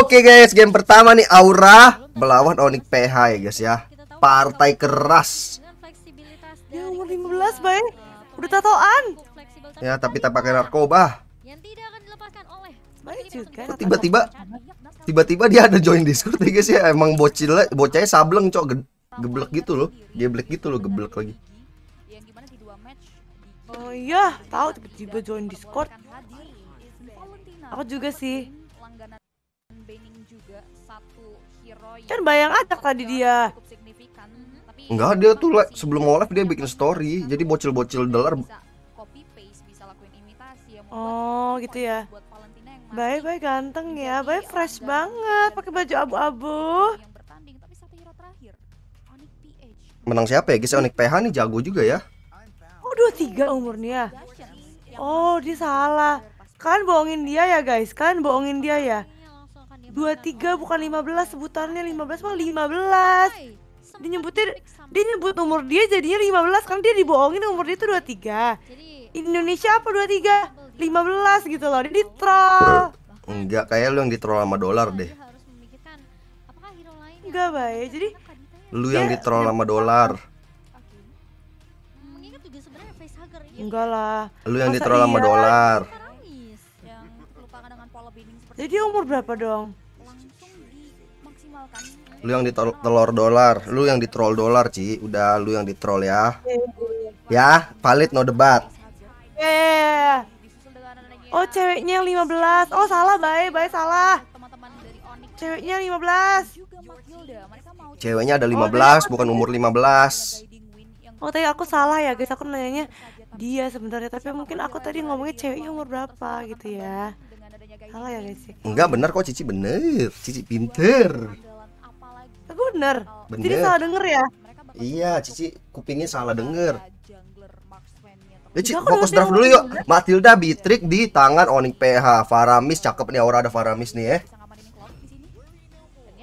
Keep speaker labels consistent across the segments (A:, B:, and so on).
A: Oke guys, game pertama nih Aura melawan Onyx PH ya guys ya. Partai keras.
B: Ya umur 15 bay, udah tatoan.
A: Ya tapi tak pakai narkoba. Tiba-tiba, tiba-tiba dia ada join Discord ya guys ya. Emang bocil, bocahnya sableng cok, geblek gitu loh, geblek gitu loh, geblek lagi.
B: Oh iya, tahu tiba-tiba join Discord. Aku juga sih. Kan bayang acak tadi dia.
A: Enggak, dia tuh like, sebelum live dia bikin story. Jadi bocil-bocil dolar
B: Oh, gitu ya. Baik, baik ganteng ya. Baik fresh banget, pakai baju abu-abu.
A: Menang siapa ya? Guys, Onik PH nih jago juga ya.
B: Oh, dua tiga umurnya. Oh, dia salah. Kan bohongin dia ya, guys. Kan bohongin dia ya dua tiga bukan lima belas sebutannya lima 15 mah belas dia nyebutin dia nyebut umur dia jadinya belas kan dia dibohongin umur dia tuh 23 Indonesia apa dua tiga lima belas gitu loh dia di
A: enggak kayak lu yang di troll sama dolar deh
B: enggak baik jadi ya?
A: lu yang di troll sama dolar ya.
B: enggak lah lu yang di troll sama iya? dolar jadi umur berapa dong
A: lu yang di telur dolar lu yang di troll dolar Ci udah lu yang di troll ya eh. ya valid no debat
B: yeah. oh ya. ceweknya 15 oh salah baik baik salah ceweknya 15
A: ceweknya ada 15 oh, bukan umur 15
B: oh tadi aku salah ya guys aku nanyanya dia sebenarnya tapi mungkin aku tadi ngomongnya ceweknya umur berapa gitu ya Halo ya guys.
A: Enggak benar kok Cici bener. Cici pinter. Aku bener. bener. Jadi salah denger ya? Iya, Cici kupingnya salah denger. Eh, Cici, fokus draft dulu yuk. Matilda Bitrik di tangan Onik PH. Faramis cakep nih Aura ada Faramis nih ya.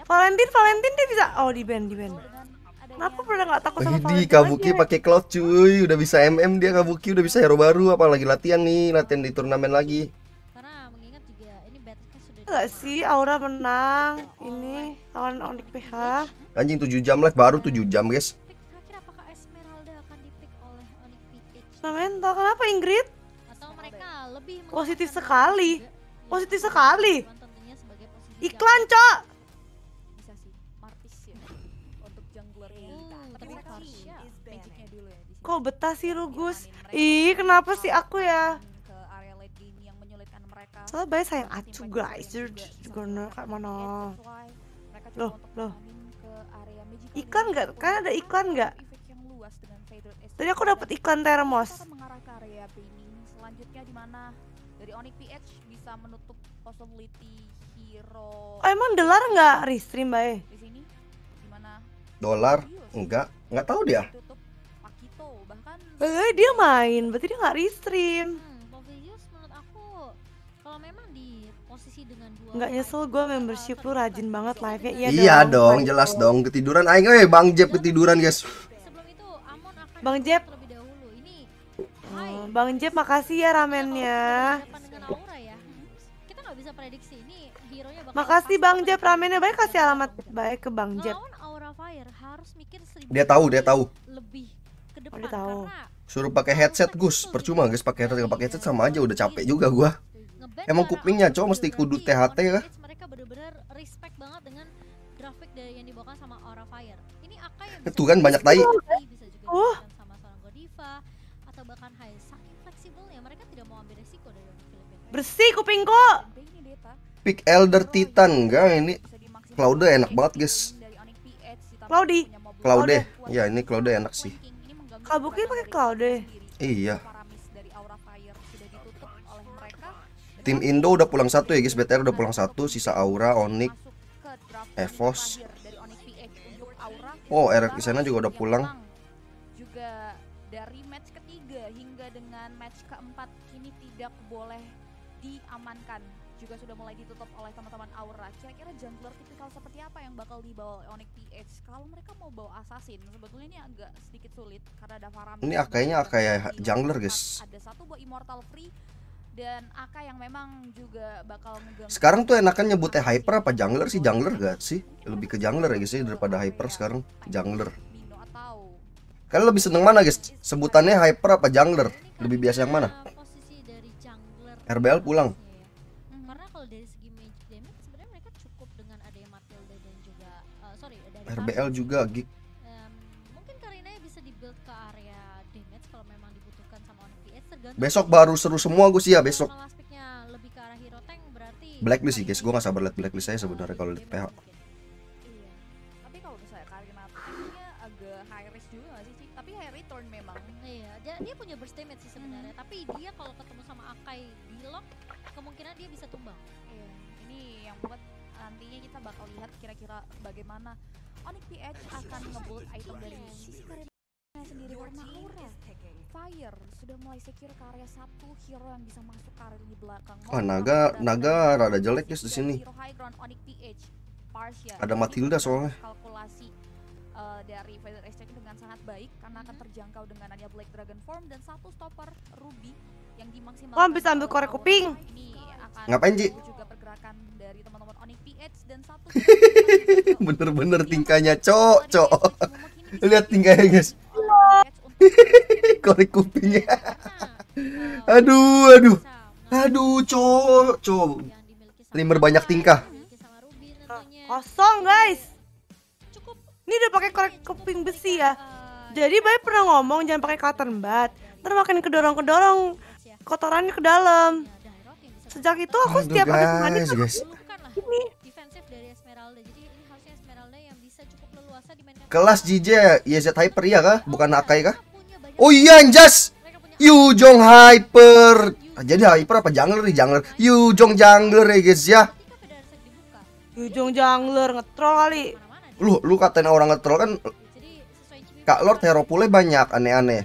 B: Valentin, Valentin dia bisa. Oh, di band, di band.
A: Kenapa pernah nggak takut sama Valentin? Di Kabuki pakai cloud cuy, udah bisa MM dia Kabuki udah bisa hero baru apalagi latihan nih, latihan di turnamen lagi.
B: Enggak sih Aura menang ini lawan Onyx PH.
A: Anjing 7 jam lag baru 7 jam, guys.
B: Fundamental kenapa Ingrid? Positif sekali. Iya, positif iya, sekali. Iya, Iklan, Cok. Kok betah sih Rugus Ih, kenapa sih aku ya? Hmm. Soalnya banyak sayang acu guys, Jurner kayak mana? Loh, loh. Iklan nggak? Kan ada iklan nggak?
C: Tadi aku dapat iklan termos. Selanjutnya di mana? Dari Onyx PH bisa menutup possibility hero.
A: Oh, emang dolar nggak restream, Bay? Di sini Dolar? Enggak, nggak tahu dia.
B: Eh, dia main, berarti dia nggak restream. Hmm. nggak nyesel gue membership lu rajin banget live nya iya, iya dong, dong jelas
A: dong ketiduran aing eh bang Jeb ketiduran guys
B: bang Jeb oh, hmm, bang Jep makasih ya ramennya ya. makasih bang Jeb ramennya baik kasih alamat baik ke bang Jeb
A: dia tahu dia tahu
B: lebih ke oh, dia tahu
A: suruh pakai headset Gus percuma guys pakai headset pakai headset sama aja udah capek juga gua Emang kupingnya cowok mesti kudu THT ya? Mereka benar-benar respect banget dengan grafik dari yang dibawakan sama Aura Fire. Ini Akai yang Itu kan banyak tai. Bisa juga oh. sama seorang Godiva atau bahkan
B: Hai saking fleksibel ya mereka tidak mau ambil resiko dari Filipina. Bersih kupingku.
A: Pick Elder Titan enggak ini Claude enak banget guys. Claude. Claude. Ya ini Claude enak sih.
B: Kabuki pakai Claude.
A: Iya. Tim Indo udah pulang satu ya guys, BTR udah pulang satu, sisa Aura, Onyx, Evos. Oh, Eric di sana juga udah pulang.
C: Juga dari match ketiga hingga dengan match keempat kini tidak boleh diamankan. Juga sudah mulai ditutup oleh teman-teman Aura. Kira-kira jungler tipikal seperti apa yang bakal dibawa Onyx PH? Kalau mereka mau bawa assassin, sebetulnya ini agak
A: sedikit sulit karena ada Farami. Ini akainya kayak jungler, guys. Ada satu buat Immortal Free dan Aka yang memang juga bakal ngeganggu. Sekarang tuh enakan nyebutnya hyper apa jungler sih? Jungler gak sih? Lebih ke jungler ya guys sih ya, daripada hyper iya, sekarang jungler. Kalian lebih seneng mana guys? Sebutannya hyper apa jungler? Kan lebih biasa yang mana? Eh, RBL gitu pulang. Ya. Hmm, RBL eh, juga gig Besok baru seru semua gue sih ya besok. Blacklist sih guys, gue gak sabar liat blacklist saya sebenarnya kalau liat PH. Iya.
C: Kan iya, dia punya burst damage sih sebenarnya hmm. tapi dia kalau ketemu sama Akai di lock kemungkinan dia bisa tumbang iya ini yang buat nantinya kita bakal lihat kira-kira bagaimana Onyx PH akan ngebuild item dari iya, sisi karirnya sendiri warna aura Fire sudah mulai secure ke area satu hero yang bisa masuk ke area di belakang. Wah, oh,
A: Naga Naga rada jelek guys ya, di sini.
C: Ada Matilda soalnya. Kalkulasi uh, dari Feather Exchange dengan sangat baik karena akan mhm. terjangkau dengan adanya Black Dragon Form dan satu stopper Ruby yang dimaksimalkan. Oh, bisa ambil korek kuping.
B: Ngapain, Ji? Juga pergerakan dari teman-teman Onyx
A: PH dan satu Bener-bener tingkahnya, cok, cok. Lihat tingkahnya, guys. korek kupingnya aduh aduh aduh cowok cowok trimmer banyak tingkah
B: kosong guys ini udah pakai korek kuping besi ya iya. jadi bayi pernah ngomong jangan pakai cotton bud ntar makin kedorong kedorong iya. kotorannya ke dalam iya, sejak itu aku setiap hari mandi guys. ini
A: Kelas JJ YZ Hyper ya kah? Bukan Akai kah? Oh iya Anjas Yu Jong Hyper Jadi Hyper apa Jungler nih Jungler Yu Jong Jungler ya guys ya
B: Yu Jong Jungler ngetrol kali
A: Lu, lu katain orang ngetrol kan Kak Lord hero pule banyak aneh-aneh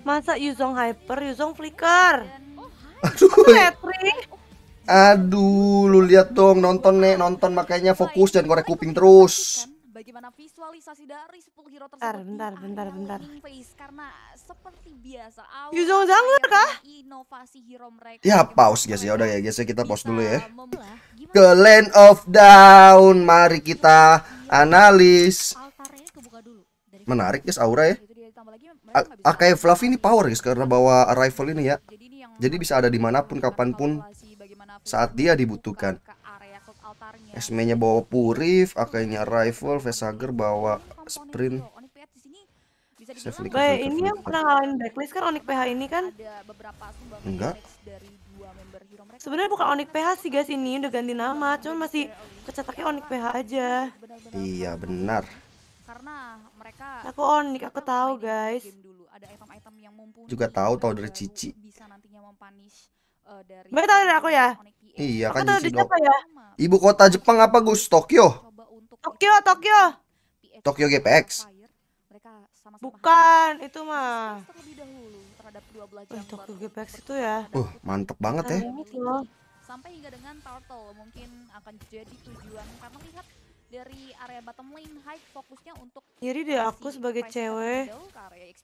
B: Masa Yuzong Hyper, Yuzong Flicker oh, Aduh.
A: Aduh Aduh, lu lihat dong nonton nih nonton makanya fokus dan korek kuping terus.
B: Bagaimana visualisasi dari 10 hero tersebut? Bentar, bentar, bentar, bentar. Karena seperti biasa,
A: Yuzong Zangler kah? Inovasi hero mereka. Ya, pause guys ya. Udah ya guys ya, kita pause dulu ya. Ke Land of Down, mari kita analis. Menarik guys aura ya. Akai Fluffy ini power guys karena bawa rifle ini ya. Jadi bisa ada dimanapun, kapanpun saat dia dibutuhkan. Esmenya bawa Purif, akhirnya Rifle, Vesager bawa Sprint. Baik, ini yang pernah
B: ngalahin blacklist kan Onyx PH ini kan? Enggak. Sebenarnya bukan Onyx PH sih guys ini, udah ganti nama, cuman masih kecetaknya Onyx PH aja.
A: Iya, benar. Karena
B: mereka Aku Onyx, aku tahu guys.
A: Juga tahu tahu dari Cici.
B: Eh, dari Mereka tahu dari aku ya?
A: E iya kan tahu dari siapa ya? Ibu kota Jepang apa Gus? Tokyo.
B: Tokyo, Tokyo.
A: Tokyo GPX.
B: Bukan, itu mah. Eh, Tokyo GPX itu ya.
A: Uh, mantep banget ya.
B: Sampai hingga
C: dengan Turtle mungkin akan jadi tujuan karena lihat dari area bottom lane high fokusnya
B: untuk jadi deh aku sebagai cewek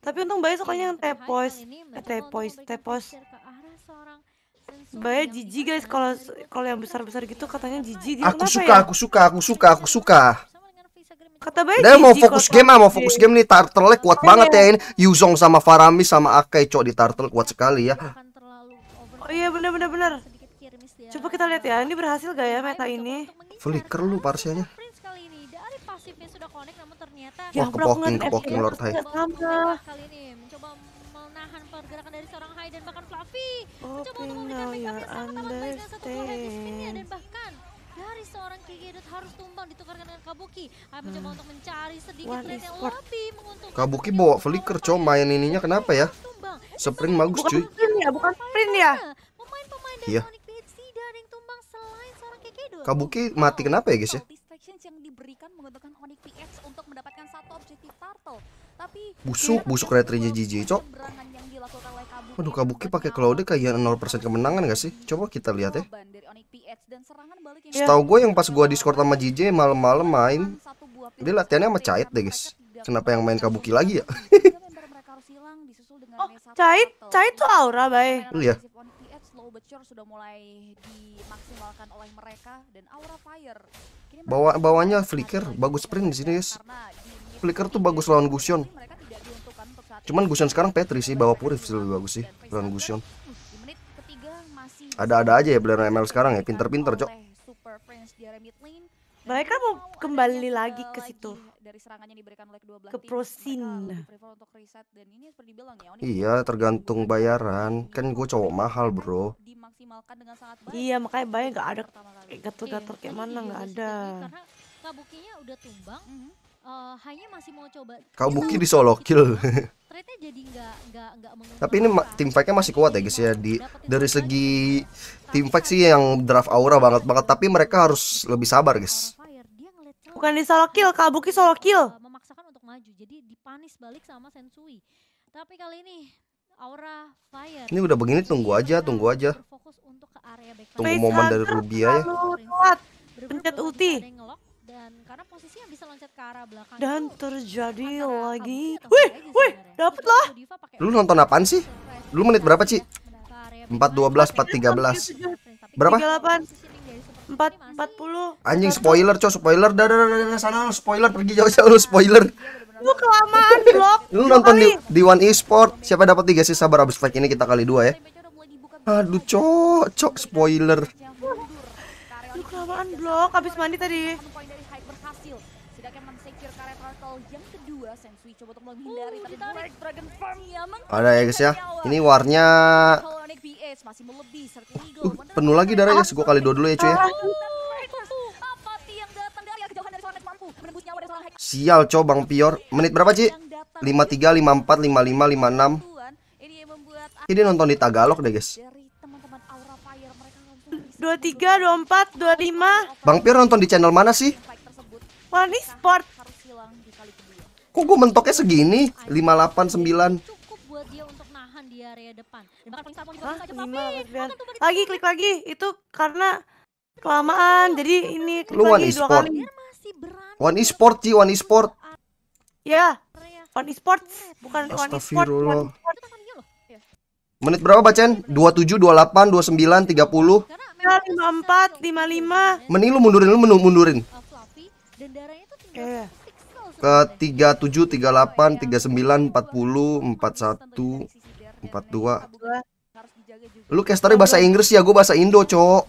B: tapi untung banyak sukanya yang tepos. eh, tepois tepos Baya jijik guys kalau kalau yang besar-besar gitu katanya jijik dia. Aku suka, ya? aku
A: suka, aku suka, aku suka.
B: Kata Baya Dia mau fokus game ah, mau fokus game
A: nih Turtle kuat banget ya ini. Yuzong sama Farami sama Akai cok di Turtle kuat sekali ya.
B: Oh iya benar benar bener. Coba kita lihat ya, ini berhasil gak ya meta ini?
A: Flicker lu parsialnya. Wah, kepoking, kepoking ya. Lord Hai
B: menahan pergerakan dari seorang Hai dan bahkan Fluffy. Mencoba untuk memberikan pick up yang sangat amat baik dan satu buah dan
C: bahkan dari seorang Dot harus tumbang ditukarkan dengan
A: Kabuki. Hai mencoba hmm. untuk
B: mencari sedikit lane yang lebih
A: menguntungkan. Kabuki bawa flicker, coy main ininya kenapa ya? Sprint bagus cuy. Bukan
B: sprint ya, bukan sprint ya.
A: Pemain-pemain dari iya. Sonic Blade tidak yang tumbang selain seorang Dot. Kabuki mati kenapa ya guys ya? yang diberikan menggunakan Onyx PX untuk mendapatkan satu objektif turtle. Tapi busuk busuk retri JJJ, Cok dilakukan Kabuki. Waduh, Kabuki pakai Claude kayaknya 0% kemenangan gak sih? Coba kita lihat ya. Setahu gue yang pas gue Discord sama JJ malam-malam main, dia latihannya sama Cait deh, guys. Kenapa yang main Kabuki lagi ya? oh,
B: Cait, Cait tuh aura, bay. Iya
A: Bawa bawahnya flicker bagus sprint di sini guys. Flicker tuh bagus lawan Gusion. Cuman Gusion sekarang Petri sih bawa Purif sih lebih bagus sih bukan Gusion. Ada-ada aja ya Blair ML sekarang ya, pinter-pinter, Cok.
B: Mereka mau kembali lagi ke situ. Dari ke prosin.
A: Iya, tergantung bayaran. Kan gue cowok mahal, Bro.
B: Iya, makanya bayar gak ada gator-gator kayak mana gak ada. Kabukinya udah tumbang.
A: Eh, hanya masih mau coba kau mungkin di solo kill tapi ini tim fightnya masih kuat ya guys ya di dari segi tim fight sih yang draft aura banget banget tapi mereka harus lebih sabar guys
B: bukan di solo kill kabuki solo kill memaksakan untuk maju jadi dipanis balik sama sensui
A: tapi kali ini aura fire ini udah begini tunggu aja tunggu aja tunggu momen dari Rubia
B: ya pencet uti dan karena posisinya bisa loncat ke arah belakang dan itu, terjadi lagi wih wih dapet lah
A: lu nonton apaan sih lu menit berapa sih, ya, empat 412 413 berapa
B: 38 4 40
A: anjing spoiler cok spoiler dah dah dah sana spoiler pergi jauh-jauh lu spoiler iya,
B: lu kelamaan
A: blok lu nonton di, di One Esport siapa dapat tiga sih sabar abis fight ini kita kali dua ya gitu. aduh cok cok spoiler
B: lu kelamaan blok abis mandi tadi
A: ada ya guys ya ini warnya uh, uh, penuh lagi darah ya gue kali dua dulu ya cuy ya sial cow bang Pior menit berapa Ci? 53, 54, 55, 56 ini nonton di Tagalog deh guys
B: 23, 24, 25
A: Bang Pior nonton di channel mana sih?
B: One Sport
A: Kok gue mentoknya segini? 589.
B: depan. Dan Lagi klik lagi. Itu karena kelamaan. Jadi ini klik Lu lagi dua kali.
A: One e-sport, sih, One e-sport.
B: Ya. One e sport Bukan one
A: e-sport. One e-sport. Iya. Menit berapa bacaan? 27, 28, 29, 30
B: 54, 55
A: Mending lu mundurin, lu mundurin Eh ke 37, 38, 39, 40, 41, 42. Lu casternya bahasa Inggris ya, gue bahasa Indo, Cok.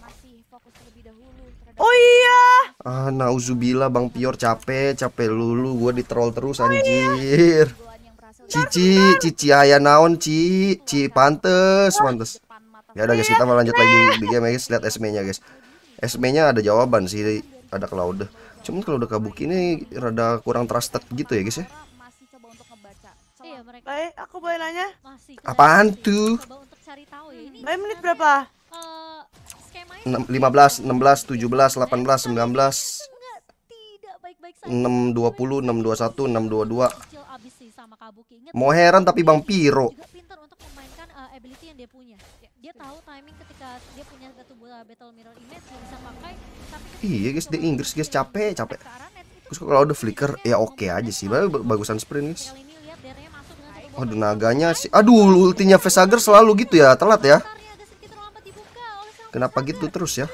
A: Oh iya. Ah, nauzubila Bang Pior capek, capek lulu gua troll terus anjir. Cici, Cici ayah naon, cici Ci pantes, pantes. Ya udah guys, kita mau lanjut lagi di game ya guys, lihat SM-nya guys. SM-nya ada jawaban sih, ada cloud. Cuman kalau udah kabuki ini rada kurang trusted gitu ya guys ya. Masih coba untuk ngebaca. Iya, mereka. Baik, aku boleh nanya? Masih. Apaan tuh? Coba untuk cari
B: tahu ya Baik, menit berapa?
A: skemanya 15, 16, 17, 18, 19 620, 621, 622 Mau heran tapi Bang Piro pintar untuk
C: memainkan eh, ability yang dia punya dia iya. tahu timing ketika dia punya
A: satu bola battle mirror image yang bisa pakai tapi iya guys di Inggris guys capek capek terus kalau udah flicker ya oke okay aja sih gitu. bagusan sprint guys Oh naganya sih Aduh ultinya Vesager selalu gitu ya Telat ya Kenapa gitu terus ya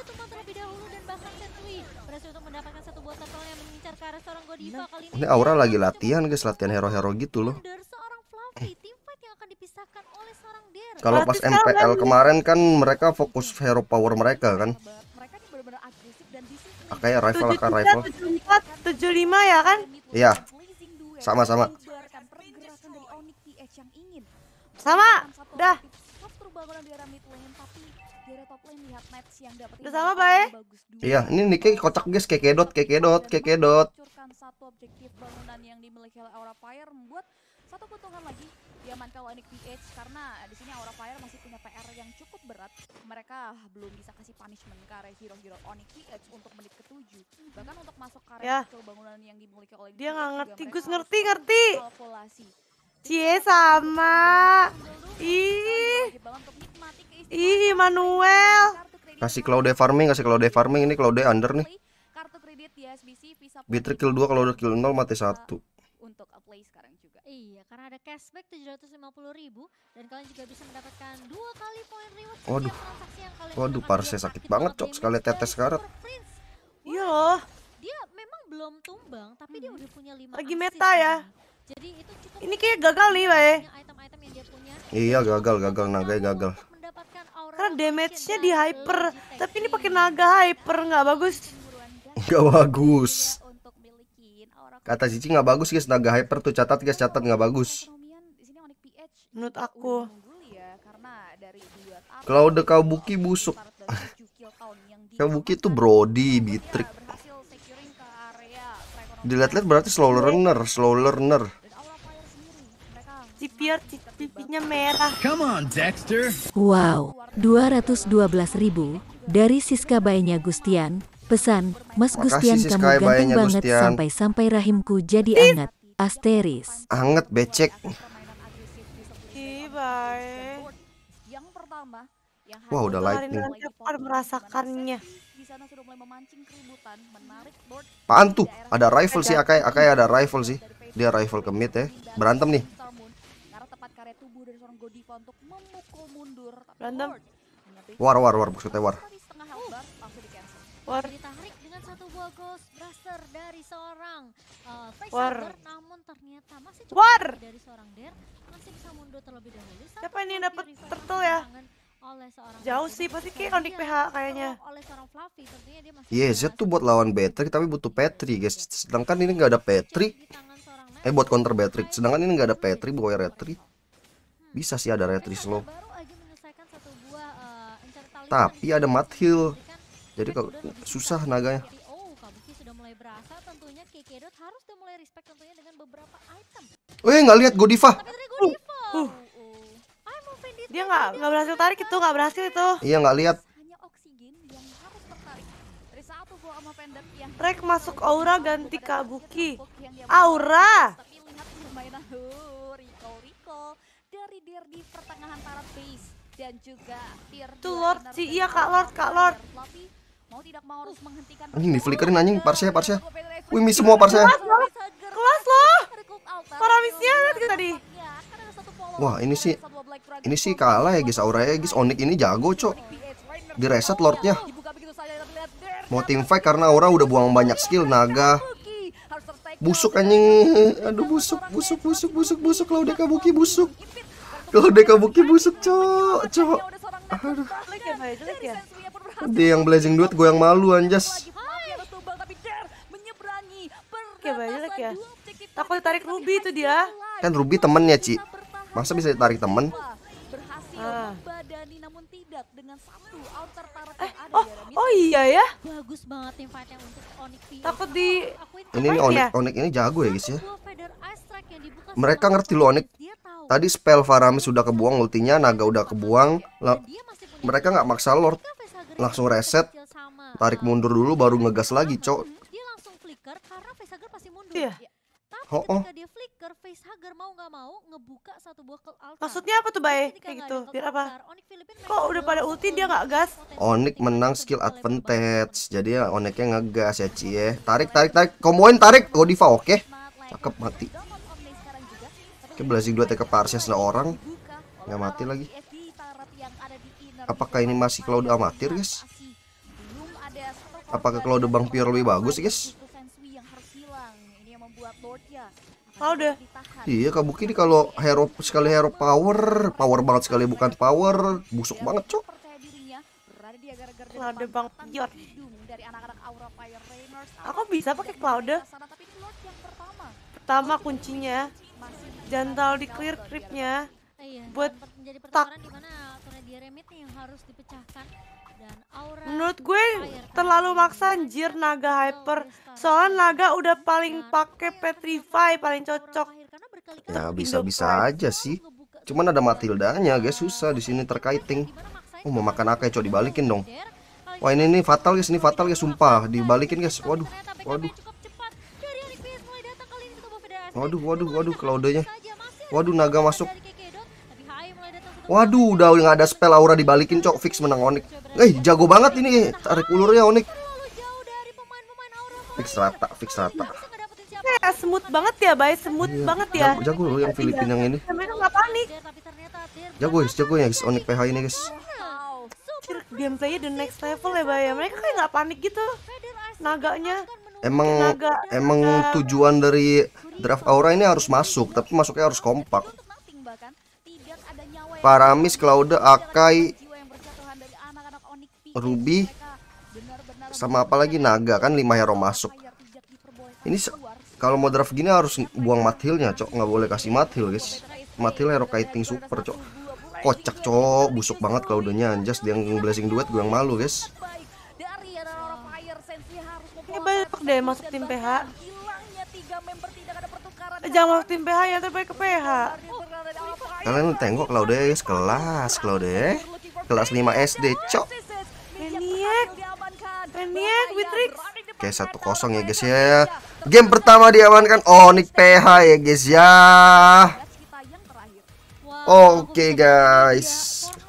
A: nah, Ini Aura lagi latihan guys Latihan hero-hero gitu loh Kalau pas MPL kan kemarin kan mereka fokus hero power mereka kan. Ah, kayak rival akan rival.
B: 74, 75 ya kan?
A: Iya. Sama-sama.
B: Sama. Dah. Udah sama eh? baik.
A: Iya, ini Nike kocak guys, kekedot, kekedot, kekedot. Satu
C: objektif bangunan yang dimiliki oleh Aura Fire membuat satu keuntungan lagi Diamankan oleh Nick PH karena eh, di sini Aura Fire masih punya PR yang cukup berat. Mereka belum bisa kasih punishment ke area hero-hero Onyx PH untuk menit ketujuh. Bahkan untuk masuk ke area ya. ke bangunan yang dimiliki oleh Dia nggak ngerti, Gus
B: ngerti, ngerti. Kalkulasi. Cie sama. Ih. Ih, Manuel.
A: Kasih Claude farming, kasih Claude farming. Ini Claude under nih. Kartu kredit
C: di SBC, Visa.
A: Bitter kill 2 kalau udah kill 0 mati 1.
C: Untuk place sekarang Iya, karena ada cashback 750 ribu dan kalian juga bisa mendapatkan dua
A: kali poin reward Waduh. Waduh, parse sakit banget, Cok, sekali tetes karat.
B: Iya loh. Dia memang belum tumbang, tapi dia hmm. udah punya lima Lagi meta ya. Jadi itu cukup Ini kayak gagal nih, Bay. ya?
A: Iya, gagal, gagal, naga gagal.
B: Karena damage-nya di hyper, tapi ini pakai naga hyper nggak bagus.
A: Nggak bagus. Iya, Kata Cici nggak bagus guys, naga hyper tuh catat guys, catat nggak bagus.
B: Menurut aku.
A: kalau Cloud Kabuki busuk. Kabuki tuh Brody, Bitrik. Dilihat-lihat berarti slow learner, slow learner.
B: Cipir, pipinya merah.
A: Come on, Dexter.
C: Wow, 212.000 dari Siska Baynya Gustian, Pesan, Mas Gustian kamu ganteng banget sampai-sampai rahimku jadi anget.
A: Asteris. Anget becek. Wah udah lightning.
B: Kan merasakannya.
A: Apaan tuh? Ada rifle sih Akai. Akai ada rifle sih. Dia rifle ke mid ya. Berantem nih.
B: Berantem. War war war maksudnya war. War. Ditarik dengan satu buah ghost blaster dari seorang uh, War.
C: namun ternyata masih cukup War. dari seorang Der masih bisa mundur terlebih dahulu. Satu Siapa ini dapat
B: turtle ya? oleh Jauh sih pasti kayak kondik iya, PH kayaknya.
A: Iya, Z tuh buat lawan Patrick tapi butuh Patrick guys. Ya. Sedangkan ini nggak ada Patrick. Eh buat counter Patrick. Sedangkan ini nggak ada Patrick, buat Retri. Hmm. Bisa sih ada Retri slow. Eh, tapi ada Mathil. Jadi kalau susah naganya. Eh nggak lihat Godiva.
B: Dia nggak nggak berhasil tarik itu nggak berhasil itu. Iya nggak lihat. Trek masuk aura ganti Kabuki. Aura.
C: dari di pertengahan dan juga Tuh Lord, si iya Kak Lord, Kak Lord. Mau tidak mau harus
A: menghentikan. Anjing diflickerin anjing parsia parsia. Wih, mi semua parsia.
B: Kelas loh. Para kita tadi. Ya,
A: kan Wah, ini sih ini sih kalah ya guys Aura ya guys iya. Onik ini jago, Cok. reset lordnya. Mau tim fight karena Aura udah buang banyak skill iya, naga. Busuk anjing. Aduh busuk, busuk, busuk, busuk, busuk kalau udah kabuki busuk. Kalau udah kabuki busuk, Cok, Cok. Aduh. Dia yang blazing duit, gue yang malu anjas.
B: Kayak banyak ya. Takut ditarik Ruby itu dia.
A: Kan Ruby temennya, Ci. Masa bisa ditarik temen?
B: Ah. Eh, oh, oh iya ya. Bagus banget tim fight untuk Onyx. Takut di Ini nih Onyx, iya. Onyx ini
A: jago ya, guys ya. Mereka ngerti lo Onyx. Tadi spell Faramis sudah kebuang, ultinya Naga udah kebuang. Mereka nggak maksa Lord langsung reset tarik mundur dulu baru ngegas iya, lagi cok dia langsung flicker
B: karena facehugger pasti mundur iya. iya.
A: tapi oh, oh. ketika dia
B: flicker facehugger mau nggak mau ngebuka satu buah ke altar maksudnya apa tuh bay kayak gitu biar apa kok udah pada ulti dia nggak gas
A: Onik menang skill advantage jadi ya Oniknya ngegas ya cie ya. tarik tarik tarik komboin tarik Godiva oh, oke okay. cakep mati Oke, okay, blazing 2 TK Parsia ada orang nggak mati lagi apakah ini masih cloud amatir guys apakah cloud bang Pior lebih bagus guys Cloud iya kabuki ini kalau hero sekali hero power power banget sekali bukan power busuk banget cok
B: Cloud Bang Pior
C: Aku bisa pakai Cloud
B: Pertama kuncinya Jantal di clear creepnya iya, Buat tak
C: dia nih yang harus dipecahkan dan aura Menurut gue
B: terlalu maksa anjir naga hyper. Soalnya naga udah paling pakai petrify paling cocok.
A: Ya bisa-bisa aja sih. Cuman ada Matildanya, guys nah, susah di sini terkaiting. Oh mau makan akai coba dibalikin dong. Wah ini ini fatal guys, ini fatal guys sumpah dibalikin guys. Waduh, waduh. Waduh, waduh, waduh, waduh, waduh. Waduh, naga masuk. Waduh, udah nggak ada spell aura dibalikin, cok. Fix menang Onik. Eh, jago banget ini. Tarik ulurnya Onik. Fix rata, fix rata.
B: Eh, smooth banget ya,
A: Bay. Smooth iya. banget ya. Jago, jago loh yang Filipin yang ini.
B: nggak panik.
A: Jago, guys. Jago ya, Onik PH ini, guys.
B: Gameplaynya the next level ya, Bay. Mereka kayak nggak panik gitu. Naganya
A: emang Naga. emang tujuan dari draft aura ini harus masuk tapi masuknya harus kompak Paramis, Claude, Akai, Ruby, sama apa lagi Naga kan lima hero masuk. Ini kalau mau draft gini harus buang mathilnya, cok. Nggak boleh kasih mathil, guys. Mathil hero kiting super, cok. Kocak, cok. Busuk banget kalau just anjas dia yang blessing duet gue yang malu, guys.
B: Ini eh, banyak deh masuk tim PH. Eh, jangan masuk tim PH ya, tapi ke PH.
A: Kalian tengok kalau deh kelas kalau deh kelas 5 SD, cok. Maniak. Maniak Witrix. Oke, satu kosong ya guys ya. Game pertama diamankan onik PH ya guys ya. Oke guys.